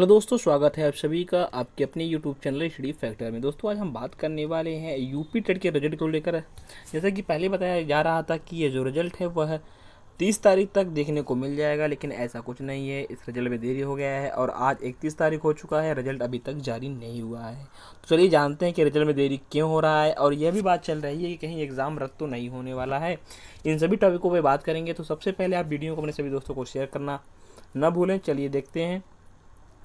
hello दोस्तों स्वागत है आप सभी का आपके अपने यूट्यूब चैनल श्री फैक्टर में दोस्तों आज हम बात करने वाले हैं यूपी टेट के रिजल्ट को लेकर जैसा कि पहले बताया जा रहा था कि ये जो रिजल्ट है वह तीस तारीख तक देखने को मिल जाएगा लेकिन ऐसा कुछ नहीं है इस रिजल्ट में देरी हो गया है और आज इकतीस तारीख हो चुका है रिजल्ट अभी तक जारी नहीं हुआ है तो चलिए जानते हैं कि रिजल्ट में देरी क्यों हो रहा है और यह भी बात चल रही है कि कहीं एग्ज़ाम रद्द तो नहीं होने वाला है इन सभी टॉपिकों पर बात करेंगे तो सबसे पहले आप वीडियो को अपने सभी दोस्तों को शेयर करना ना भूलें चलिए देखते हैं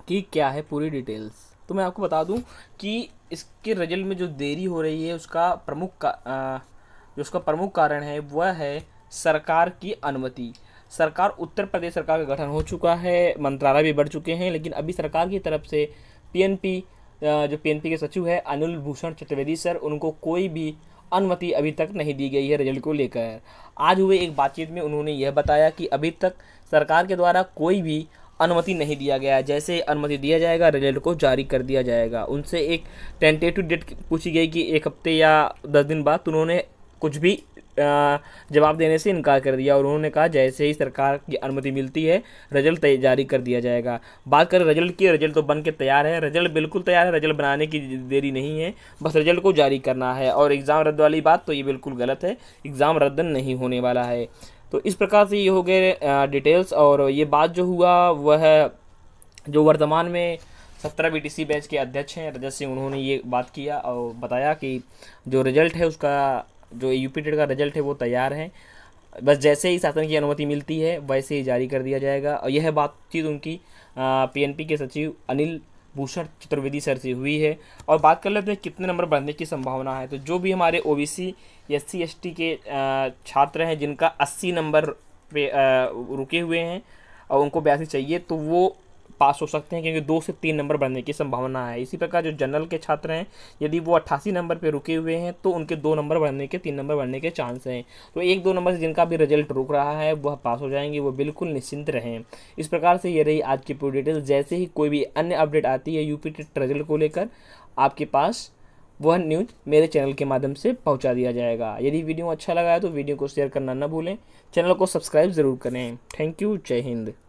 कि क्या है पूरी डिटेल्स तो मैं आपको बता दूं कि इसके रिजल्ट में जो देरी हो रही है उसका प्रमुख का जो उसका प्रमुख कारण है वह है सरकार की अनुमति सरकार उत्तर प्रदेश सरकार का गठन हो चुका है मंत्रालय भी बढ़ चुके हैं लेकिन अभी सरकार की तरफ से पीएनपी जो पीएनपी के सचिव है अनिल भूषण चतुर्वेदी सर उनको कोई भी अनुमति अभी तक नहीं दी गई है रिजल्ट को लेकर आज हुए एक बातचीत में उन्होंने यह बताया कि अभी तक सरकार के द्वारा कोई भी अनुमति नहीं दिया गया है जैसे अनुमति दिया जाएगा रिजल्ट को जारी कर दिया जाएगा उनसे एक टेंटेटिव डेट पूछी गई कि एक हफ्ते या दस दिन बाद उन्होंने कुछ भी जवाब देने से इनकार कर दिया और उन्होंने कहा जैसे ही सरकार की अनुमति मिलती है रिजल्ट जारी कर दिया जाएगा बात करें रिजल्ट की रिजल्ट तो बन के तैयार है रिजल्ट बिल्कुल तैयार है रिजल्ट बनाने की देरी नहीं है बस रिजल्ट को जारी करना है और एग्ज़ाम रद्द वाली बात तो ये बिल्कुल गलत है एग्ज़ाम रद्द नहीं होने वाला है तो इस प्रकार से ये हो गए डिटेल्स और ये बात जो हुआ वह जो वर्तमान में सत्रह बी टी बैच के अध्यक्ष हैं रजत सिंह उन्होंने ये बात किया और बताया कि जो रिजल्ट है उसका जो यू पी का रिजल्ट है वो तैयार है बस जैसे ही शासन की अनुमति मिलती है वैसे ही जारी कर दिया जाएगा और यह बातचीत उनकी पीएनपी के सचिव अनिल भूषण चतुर्वेदी सर से हुई है और बात कर लेते तो हैं कितने नंबर बढ़ने की संभावना है तो जो भी हमारे O B C S C S T के छात्र हैं जिनका अस्सी नंबर पे रुके हुए हैं और उनको बयासी चाहिए तो वो पास हो सकते हैं क्योंकि दो से तीन नंबर बढ़ने की संभावना है इसी प्रकार जो जनरल के छात्र हैं यदि वो अट्ठासी नंबर पर रुके हुए हैं तो उनके दो नंबर बढ़ने के तीन नंबर बढ़ने के चांस हैं तो एक दो नंबर से जिनका भी रिजल्ट रुक रहा है वह पास हो जाएंगे वो बिल्कुल निश्चिंत रहें इस प्रकार से ये रही आज की पूरी डिटेल जैसे ही कोई भी अन्य अपडेट आती है यूपी टेट रिजल्ट को लेकर आपके पास वह न्यूज मेरे चैनल के माध्यम से पहुंचा दिया जाएगा यदि वीडियो अच्छा लगा है तो वीडियो को शेयर करना न भूलें चैनल को सब्सक्राइब ज़रूर करें थैंक यू जय हिंद